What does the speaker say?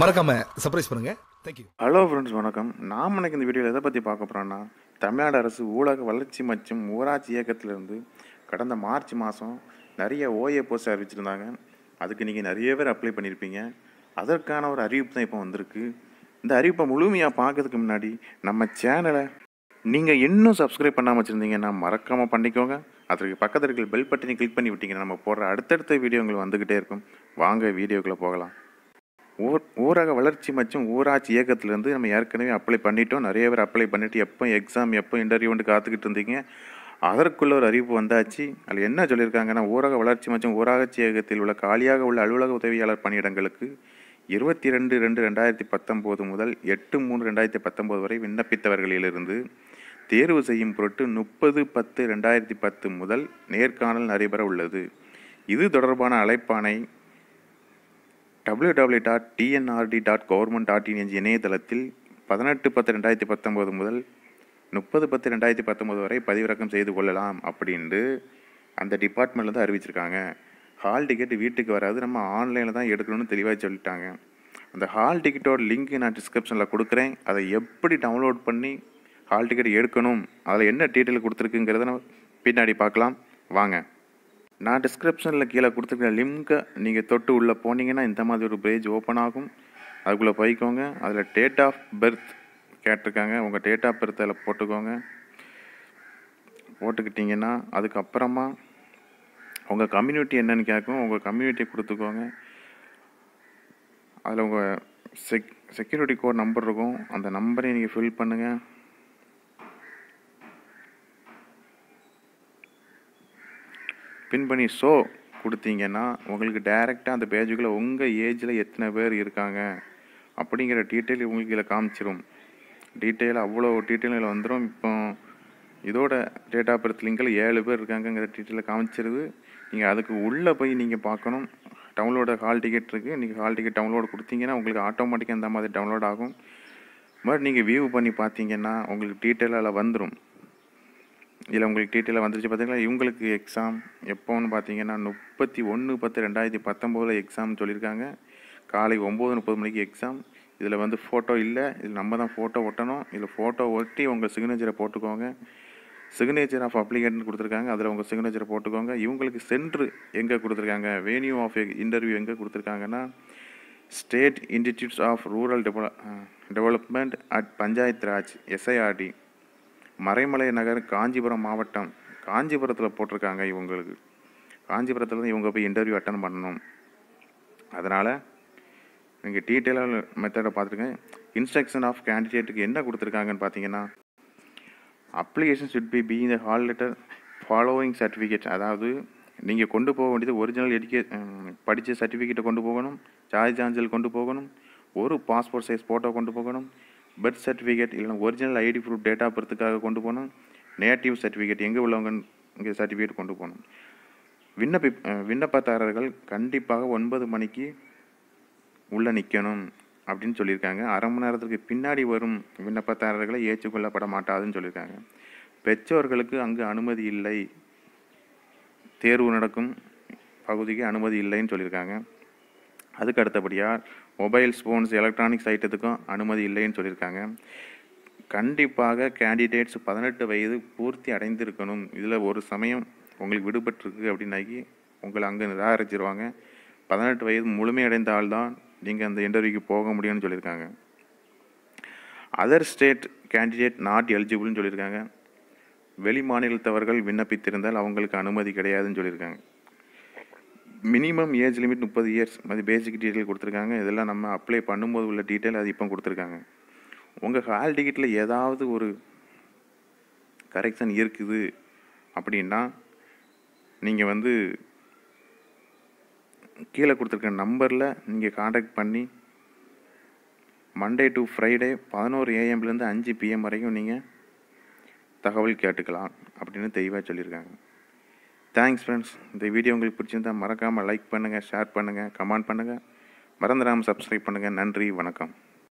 மறக்காம சர்ப்ரைஸ் பண்ணுங்க thank you hello friends வணக்கம் நாம் எனக்கு இந்த வீடியோவில் எதை பற்றி பார்க்க போகிறோன்னா தமிழ்நாடு அரசு ஊடக வளர்ச்சி மற்றும் ஊராட்சி இயக்கத்திலிருந்து கடந்த மார்ச் மாதம் நிறைய ஓஏ போஸ்ட் அறிவிச்சிருந்தாங்க அதுக்கு நீங்கள் நிறைய பேர் அப்ளை பண்ணியிருப்பீங்க அதற்கான ஒரு அறிவிப்பு தான் இப்போ வந்திருக்கு இந்த அறிவிப்பை முழுமையாக பார்க்கறதுக்கு முன்னாடி நம்ம சேனலை நீங்கள் இன்னும் சப்ஸ்கிரைப் பண்ணாமல் வச்சுருந்தீங்கன்னா மறக்காமல் பண்ணிக்கோங்க அதற்கு பக்கத்தில் இருக்கிற பெல் பட்டனை கிளிக் பண்ணி விட்டிங்கன்னா நம்ம போடுற அடுத்தடுத்த உங்களுக்கு வந்துக்கிட்டே இருக்கும் வாங்க வீடியோக்குள்ளே போகலாம் ஊர் ஊரக வளர்ச்சி மற்றும் ஊராட்சி இயக்கத்திலேருந்து நம்ம ஏற்கனவே அப்ளை பண்ணிட்டோம் நிறைய பேர் அப்ளை பண்ணிவிட்டு எப்போ எக்ஸாம் எப்போ இன்டர்வியூன்ட்டு காத்துக்கிட்டு இருந்தீங்க அதற்குள்ள ஒரு அறிவிப்பு வந்தாச்சு அதில் என்ன சொல்லியிருக்காங்கன்னா ஊரக வளர்ச்சி மற்றும் ஊராட்சி இயக்கத்தில் உள்ள காலியாக உள்ள அலுவலக உதவியாளர் பணியிடங்களுக்கு இருபத்தி ரெண்டு ரெண்டு ரெண்டாயிரத்தி பத்தொம்போது முதல் எட்டு மூணு ரெண்டாயிரத்தி பத்தொம்போது வரை விண்ணப்பித்தவர்களிலிருந்து தேர்வு செய்யும் பொருட்டு முப்பது பத்து ரெண்டாயிரத்தி பத்து முதல் நேர்காணல் நடைபெற உள்ளது இது தொடர்பான அழைப்பானை W W dot TNRD dot government dot in இணையதளத்தில் பதினெட்டு பத்து ரெண்டாயிரத்தி பத்தொம்போது முதல் முப்பது பத்து ரெண்டாயிரத்தி பத்தொம்போது வரை பதிவிறக்கம் செய்து கொள்ளலாம் அப்படின்ட்டு அந்த டிபார்ட்மெண்ட்டில் தான் அறிவிச்சிருக்காங்க ஹால் டிக்கெட் வீட்டுக்கு வராது நம்ம ஆன்லைனில் தான் எடுக்கணும்னு தெளிவாக சொல்லிட்டாங்க அந்த ஹால் டிக்கெட்டோட லிங்க் நான் டிஸ்கிரிப்ஷனில் கொடுக்குறேன் அதை எப்படி டவுன்லோட் பண்ணி ஹால் டிக்கெட் எடுக்கணும் அதில் என்ன டீட்டெயில் கொடுத்துருக்குங்கிறத நம்ம பின்னாடி பார்க்கலாம் வாங்க நான் டிஸ்கிரிப்ஷனில் கீழே கொடுத்துருக்க லிங்க்கை நீங்கள் தொட்டு உள்ளே போனீங்கன்னா இந்த மாதிரி ஒரு பேஜ் ஓப்பன் ஆகும் அதுக்குள்ளே போய்க்கோங்க அதில் டேட் ஆஃப் பர்த் கேட்டிருக்காங்க உங்கள் டேட் ஆஃப் பர்த் அதில் போட்டுக்கோங்க போட்டுக்கிட்டிங்கன்னா அதுக்கப்புறமா உங்கள் கம்யூனிட்டி என்னென்னு கேட்கும் உங்கள் கம்யூனிட்டி கொடுத்துக்கோங்க அதில் உங்கள் செக் செக்யூரிட்டி கோட் நம்பர் இருக்கும் அந்த நம்பரை நீங்கள் ஃபில் பண்ணுங்கள் பின் பண்ணி ஷோ கொடுத்தீங்கன்னா உங்களுக்கு டைரெக்டாக அந்த பேஜுக்குள்ளே உங்கள் ஏஜில் எத்தனை பேர் இருக்காங்க அப்படிங்கிற டீட்டெயில் உங்களுக்கு இதில் காமிச்சிரும் டீட்டெயில் அவ்வளோ டீட்டெயில் இதில் வந்துடும் இப்போ இதோட டேட் ஆஃப் பர்த் லிங்கில் ஏழு பேர் இருக்காங்கங்கிற டீட்டெயில் காமிச்சிருது நீங்கள் அதுக்கு உள்ளே போய் நீங்கள் பார்க்கணும் டவுன்லோட ஹால் டிக்கெட் இருக்குது நீங்கள் ஹால் டிக்கெட் டவுன்லோடு கொடுத்தீங்கன்னா உங்களுக்கு ஆட்டோமேட்டிக்காக அந்த மாதிரி டவுன்லோட் ஆகும் பட் நீங்கள் வியூ பண்ணி பார்த்தீங்கன்னா உங்களுக்கு டீட்டெயிலில் அதில் வந்துடும் இதில் உங்களுக்கு டீட்டெயிலாக வந்துருச்சு பார்த்தீங்களா இவங்களுக்கு எக்ஸாம் எப்போன்னு பார்த்தீங்கன்னா முப்பத்தி ஒன்று பத்து ரெண்டாயிரத்தி பத்தொம்போதில் எக்ஸாம் சொல்லியிருக்காங்க காலை ஒம்பது முப்பது மணிக்கு எக்ஸாம் இதில் வந்து ஃபோட்டோ இல்லை இதில் நம்ம தான் ஃபோட்டோ ஒட்டணும் இதில் ஃபோட்டோ ஒட்டி உங்கள் சிக்னேச்சரை போட்டுக்கோங்க சிக்னேச்சர் ஆஃப் அப்ளிகேட்னு கொடுத்துருக்காங்க அதில் உங்கள் சிக்னேச்சரை போட்டுக்கோங்க இவங்களுக்கு சென்ட்ரு எங்கே கொடுத்துருக்காங்க வேன்யூ ஆஃப் இன்டர்வியூ எங்கே கொடுத்துருக்காங்கன்னா state institutes of rural develop development at Panchayat Raj SIRD Maraimalai Nagar Kanchipuram மாவட்டம் காஞ்சிபுரத்தில் போட்டிருக்காங்க இவங்களுக்கு காஞ்சிபுரத்தில் தான் இவங்க போய் இன்டர்வியூ அட்டன் பண்ணணும் அதனால் நீங்கள் டீட்டெயிலாக மெத்தடை பார்த்துருக்கேன் இன்ஸ்ட்ரக்ஷன் ஆஃப் கேண்டிடேட்டுக்கு என்ன கொடுத்துருக்காங்கன்னு பார்த்தீங்கன்னா அப்ளிகேஷன் ஷுட் பி பி இந்த ஹால் லெட்டர் ஃபாலோவிங் சர்டிஃபிகேட் அதாவது நீங்கள் கொண்டு போக வேண்டியது ஒரிஜினல் எடுக்கே படித்த சர்டிஃபிகேட்டை கொண்டு போகணும் சார்ஜ் சான்றிதழ் கொண்டு போகணும் ஒரு பாஸ்போர்ட் சைஸ் ஃபோட்டோ கொண்டு போகணும் பர்த் சர்டிஃபிகேட் இல்லைனா original ID proof date of பர்த்துக்காக கொண்டு போகணும் நேட்டிவ் சர்டிஃபிகேட் எங்கே உள்ளவங்க இங்கே சர்டிஃபிகேட் கொண்டு போகணும் விண்ணப்பி விண்ணப்பதாரர்கள் கண்டிப்பாக ஒன்பது மணிக்கு உள்ளே நிற்கணும் அப்படின்னு சொல்லியிருக்காங்க அரை மணி நேரத்துக்கு பின்னாடி வரும் விண்ணப்பதாரர்களை ஏற்றுக்கொள்ளப்பட மாட்டாதுன்னு சொல்லியிருக்காங்க பெற்றோர்களுக்கு அங்கு அனுமதி இல்லை தேர்வு நடக்கும் பகுதிக்கு அனுமதி இல்லைன்னு சொல்லியிருக்காங்க அதுக்கு அடுத்தபடியாக மொபைல் ஃபோன்ஸ் எலக்ட்ரானிக்ஸ் ஐட்டத்துக்கும் அனுமதி இல்லைன்னு சொல்லியிருக்காங்க கண்டிப்பாக கேண்டிடேட்ஸ் பதினெட்டு வயது பூர்த்தி அடைந்திருக்கணும் இதில் ஒரு சமயம் உங்களுக்கு விடுபட்டிருக்கு அப்படின்னாக்கி உங்களை அங்கே நிராகரிச்சிருவாங்க பதினெட்டு வயது முழுமையடைந்த ஆள் தான் நீங்கள் அந்த இன்டர்வியூக்கு போக முடியும்னு சொல்லியிருக்காங்க அதர் ஸ்டேட் கேண்டிடேட் நாட் எலிஜிபிள்னு சொல்லியிருக்காங்க வெளி மாநிலத்தவர்கள் விண்ணப்பித்திருந்தால் அவங்களுக்கு அனுமதி கிடையாதுன்னு சொல்லியிருக்காங்க மினிமம் ஏஜ் லிமிட் முப்பது இயர்ஸ் அது பேசிக் டீட்டெயில் கொடுத்துருக்காங்க இதெல்லாம் நம்ம அப்ளை பண்ணும்போது உள்ள டீட்டெயில் அது இப்போ கொடுத்துருக்காங்க உங்கள் ஹால் டிக்கெட்டில் ஏதாவது ஒரு கரெக்ஷன் இருக்குது அப்படின்னா நீங்கள் வந்து கீழே கொடுத்துருக்க நம்பரில் நீங்கள் காண்டாக்ட் பண்ணி மண்டே டு ஃப்ரைடே பதினோரு ஏஎம்லேருந்து அஞ்சு பிஎம் வரைக்கும் நீங்கள் தகவல் கேட்டுக்கலாம் அப்படின்னு தெளிவாக சொல்லியிருக்காங்க தேங்க்ஸ் ஃப்ரெண்ட்ஸ் இந்த வீடியோ உங்களுக்கு பிடிச்சிருந்தால் மறக்காமல் லைக் பண்ணுங்கள் ஷேர் பண்ணுங்கள் கமெண்ட் பண்ணுங்கள் மறந்துடாமல் சப்ஸ்கிரைப் பண்ணுங்கள் நன்றி வணக்கம்